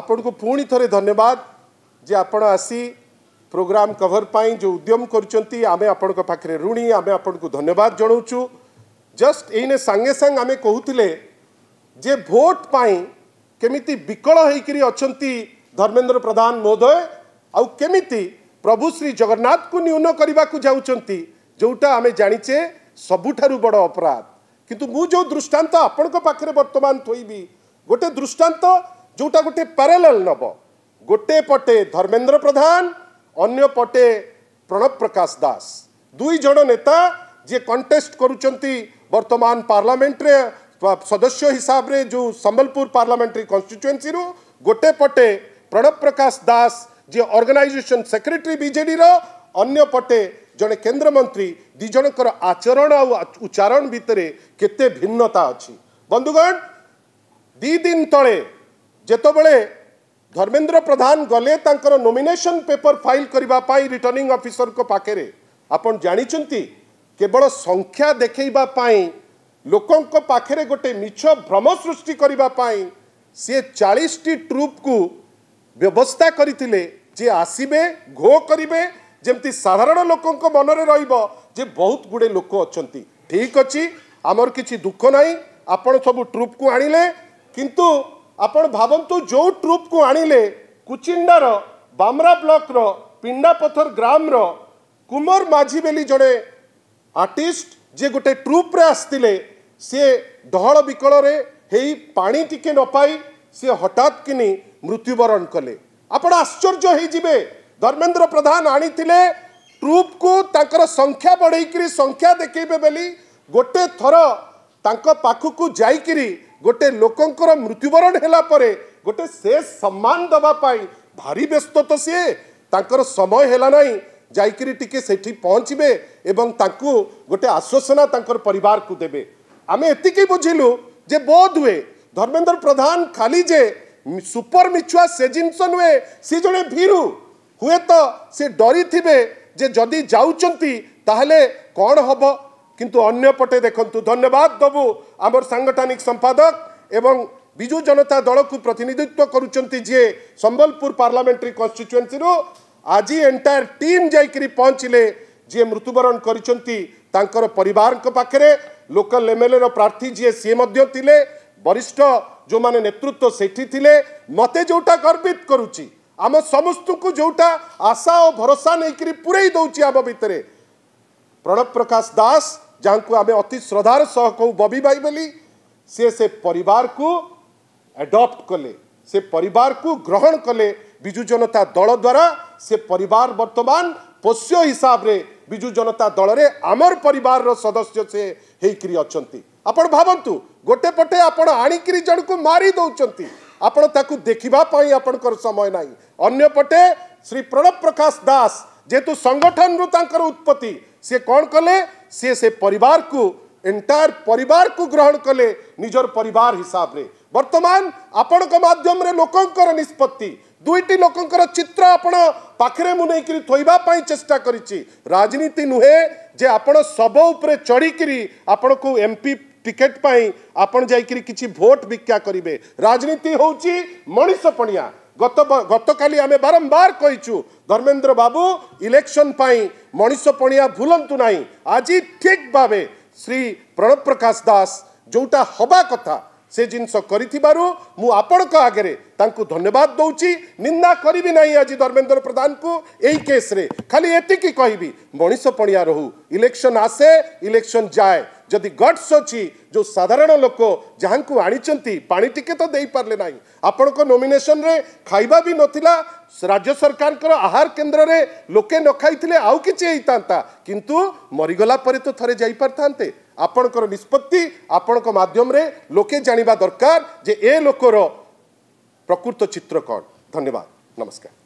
ଆପଣଙ୍କୁ ପୁଣି ଥରେ ଧନ୍ୟବାଦ ଯେ ଆପଣ ଆସି ପ୍ରୋଗ୍ରାମ କଭର ପାଇଁ ଯେଉଁ ଉଦ୍ୟମ କରୁଛନ୍ତି ଆମେ ଆପଣଙ୍କ ପାଖରେ ଋଣୀ ଆମେ ଆପଣଙ୍କୁ ଧନ୍ୟବାଦ ଜଣାଉଛୁ ଜଷ୍ଟ ଏଇନେ ସାଙ୍ଗେ ସାଙ୍ଗେ ଆମେ କହୁଥିଲେ ଯେ ଭୋଟ ପାଇଁ କେମିତି ବିକଳ ହେଇକରି ଅଛନ୍ତି ଧର୍ମେନ୍ଦ୍ର ପ୍ରଧାନ ମହୋଦୟ ଆଉ କେମିତି ପ୍ରଭୁ ଶ୍ରୀ ଜଗନ୍ନାଥଙ୍କୁ ନ୍ୟୁନ କରିବାକୁ ଯାଉଛନ୍ତି ଯେଉଁଟା ଆମେ ଜାଣିଛେ ସବୁଠାରୁ ବଡ଼ ଅପରାଧ କିନ୍ତୁ ମୁଁ ଯେଉଁ ଦୃଷ୍ଟାନ୍ତ ଆପଣଙ୍କ ପାଖରେ ବର୍ତ୍ତମାନ ଥୋଇବି ଗୋଟେ ଦୃଷ୍ଟାନ୍ତ ଯେଉଁଟା ଗୋଟିଏ ପ୍ୟାରେଲାଲ ନେବ ଗୋଟେ ପଟେ ଧର୍ମେନ୍ଦ୍ର ପ୍ରଧାନ ଅନ୍ୟ ପଟେ ପ୍ରଣବ ପ୍ରକାଶ ଦାସ ଦୁଇ ଜଣ ନେତା ଯିଏ କଣ୍ଟେଷ୍ଟ କରୁଛନ୍ତି ବର୍ତ୍ତମାନ ପାର୍ଲାମେଣ୍ଟରେ ସଦସ୍ୟ ହିସାବରେ ଯେଉଁ ସମ୍ବଲପୁର ପାର୍ଲାମେଣ୍ଟାରୀ କନଷ୍ଟିଚୁଏନ୍ସିରୁ ଗୋଟେ ପଟେ ପ୍ରଣବ ପ୍ରକାଶ ଦାସ ଯିଏ ଅର୍ଗାନାଇଜେସନ୍ ସେକ୍ରେଟେରୀ ବିଜେଡ଼ିର ଅନ୍ୟ ପଟେ ଜଣେ କେନ୍ଦ୍ରମନ୍ତ୍ରୀ ଦୁଇ ଜଣଙ୍କର ଆଚରଣ ଆଉ ଉଚ୍ଚାରଣ ଭିତରେ କେତେ ଭିନ୍ନତା ଅଛି ବନ୍ଧୁଗଣ ଦୁଇ ଦିନ ତଳେ ଯେତେବେଳେ ଧର୍ମେନ୍ଦ୍ର ପ୍ରଧାନ ଗଲେ ତାଙ୍କର ନୋମିନେସନ୍ ପେପର ଫାଇଲ୍ କରିବା ପାଇଁ ରିଟର୍ଣ୍ଣିଂ ଅଫିସରଙ୍କ ପାଖରେ ଆପଣ ଜାଣିଛନ୍ତି କେବଳ ସଂଖ୍ୟା ଦେଖେଇବା ପାଇଁ ଲୋକଙ୍କ ପାଖରେ ଗୋଟେ ମିଛ ଭ୍ରମ ସୃଷ୍ଟି କରିବା ପାଇଁ ସିଏ ଚାଳିଶଟି ଟ୍ରୁପ୍କୁ ବ୍ୟବସ୍ଥା କରିଥିଲେ ଯେ ଆସିବେ ଘୋ କରିବେ ଯେମିତି ସାଧାରଣ ଲୋକଙ୍କ ମନରେ ରହିବ ଯେ ବହୁତ ଗୁଡ଼ିଏ ଲୋକ ଅଛନ୍ତି ଠିକ୍ ଅଛି ଆମର କିଛି ଦୁଃଖ ନାହିଁ ଆପଣ ସବୁ ଟ୍ରୁପ୍କୁ ଆଣିଲେ କିନ୍ତୁ ଆପଣ ଭାବନ୍ତୁ ଯେଉଁ ଟ୍ରୁପ୍କୁ ଆଣିଲେ କୁଚିଣ୍ଡାର ବାମ୍ରା ବ୍ଲକର ପିଣ୍ଡାପଥର ଗ୍ରାମର କୁମର ମାଝୀ ବୋଲି ଜଣେ ଆର୍ଟିଷ୍ଟ ଯିଏ ଗୋଟେ ଟ୍ରୁପ୍ରେ ଆସିଥିଲେ ସିଏ ଡହଳ ବିକଳରେ ହେଇ ପାଣି ଟିକେ ନ ପାଇ ସିଏ ହଠାତ୍ କିନି ମୃତ୍ୟୁବରଣ କଲେ ଆପଣ ଆଶ୍ଚର୍ଯ୍ୟ ହେଇଯିବେ ଧର୍ମେନ୍ଦ୍ର ପ୍ରଧାନ ଆଣିଥିଲେ ଟ୍ରୁପ୍କୁ ତାଙ୍କର ସଂଖ୍ୟା ବଢ଼େଇକିରି ସଂଖ୍ୟା ଦେଖେଇବେ ବୋଲି ଗୋଟେ ଥର ତାଙ୍କ ପାଖକୁ ଯାଇକିରି ଗୋଟେ ଲୋକଙ୍କର ମୃତ୍ୟୁବରଣ ହେଲା ପରେ ଗୋଟେ ସେ ସମ୍ମାନ ଦେବା ପାଇଁ ଭାରି ବ୍ୟସ୍ତ ତ ସିଏ ତାଙ୍କର ସମୟ ହେଲା ନାହିଁ ଯାଇକିରି ଟିକେ ସେଠି ପହଞ୍ଚିବେ ଏବଂ ତାଙ୍କୁ ଗୋଟେ ଆଶ୍ୱାସନା ତାଙ୍କର ପରିବାରକୁ ଦେବେ ଆମେ ଏତିକି ବୁଝିଲୁ ଯେ ବୋଧ ହୁଏ ଧର୍ମେନ୍ଦ୍ର ପ୍ରଧାନ ଖାଲି ଯେ ସୁପର ମିଛୁଆ ସେ ଜିନିଷ ନୁହେଁ ସେ ଜଣେ ଭିରୁ ହୁଏତ ସେ ଡରିଥିବେ ଯେ ଯଦି ଯାଉଛନ୍ତି ତାହେଲେ କ'ଣ ହେବ কিন্তু অন্য পটে দেখন্তু ধন্যবাদ দেবু আমার সাংগঠনিক সম্পাদক এবং বিজু জনতা দলকু প্রতিনিধিত্ব করছেন যে সম্বলপুর পার্লামেটারি কনস্টিটুয়েন্সি আজ এন্টায়ার টিম যাই পৌঁছিলে যে মৃত্যুবরণ করছেন তাঁর পরিবার পাখে লোকাল এমএলএ প্রার্থী যে সি লে বরিষ্ঠ যে নেতৃত্ব সেটি লে মতো যেটা গর্বিত করুচি আম সমস্ত যেটা আশা ও ভরসা নিয়ে পুরাই দেছি আম ভিতরে প্রণব প্রকাশ দাস जहाँको आम अति श्रद्धार सह कबि भाइ बोली सिसे परिवारको एडप्ट कले से सेवाको ग्रहण कले विजु जनता दल द्वारा दलद्वारा सेवा बर्तमान पोष्य हिसाबले विजु जनता दल र आम सदस्य से सेकरी अनि आप भाव गोटे पटे को मारी आणिक जनक मरिदेन् देखापर समय नै अन्यपटे श्री प्रणव प्रकाश दास जे सङ्गठन रुखर उत्पत्ति সে কণ কলে সে সে পরিবার কু এন্টায়ার পরিবার কু গ্রহণ কলে নিজর পরিবার হিসাবে বর্তমান আপনার মাধ্যমে লোকঙ্কর নিষ্পত্তি দুইটি লোকঙ্কর চিত্র আপনার পাখে মু থইবা পাই চেষ্টা করেছি রাজনীতি নুহে যে আপনার শব উপরে চড়িকি আপনার এমপি টিকেট পাই আপনার যাই কিছু ভোট ভিক্ষা করবে রাজনীতি হচ্ছে মনিষপণিয়া ଗତ ଗତକାଲି ଆମେ ବାରମ୍ବାର କହିଛୁ ଧର୍ମେନ୍ଦ୍ର ବାବୁ ଇଲେକ୍ସନ୍ ପାଇଁ ମଣିଷ ପଣିଆ ଭୁଲନ୍ତୁ ନାହିଁ ଆଜି ଠିକ୍ ଭାବେ ଶ୍ରୀ ପ୍ରଣବ ପ୍ରକାଶ ଦାସ ଯେଉଁଟା ହେବା କଥା ସେ ଜିନିଷ କରିଥିବାରୁ ମୁଁ ଆପଣଙ୍କ ଆଗରେ ତାଙ୍କୁ ଧନ୍ୟବାଦ ଦେଉଛି ନିନ୍ଦା କରିବି ନାହିଁ ଆଜି ଧର୍ମେନ୍ଦ୍ର ପ୍ରଧାନଙ୍କୁ ଏହି କେସ୍ରେ ଖାଲି ଏତିକି କହିବି ମଣିଷ ପଣିଆ ରହୁ ଇଲେକ୍ସନ୍ ଆସେ ଇଲେକ୍ସନ୍ ଯାଏ ଯଦି ଗଡ୍ସ ଅଛି ଯେଉଁ ସାଧାରଣ ଲୋକ ଯାହାଙ୍କୁ ଆଣିଛନ୍ତି ପାଣି ଟିକେ ତ ଦେଇପାରିଲେ ନାହିଁ ଆପଣଙ୍କ ନୋମିନେସନରେ ଖାଇବା ବି ନଥିଲା ରାଜ୍ୟ ସରକାରଙ୍କର ଆହାର କେନ୍ଦ୍ରରେ ଲୋକେ ନ ଖାଇଥିଲେ ଆଉ କିଛି ହେଇଥାନ୍ତା କିନ୍ତୁ ମରିଗଲା ପରେ ତ ଥରେ ଯାଇପାରିଥାନ୍ତେ ଆପଣଙ୍କର ନିଷ୍ପତ୍ତି ଆପଣଙ୍କ ମାଧ୍ୟମରେ ଲୋକେ ଜାଣିବା ଦରକାର ଯେ ଏ ଲୋକର ପ୍ରକୃତ ଚିତ୍ର କ'ଣ ଧନ୍ୟବାଦ ନମସ୍କାର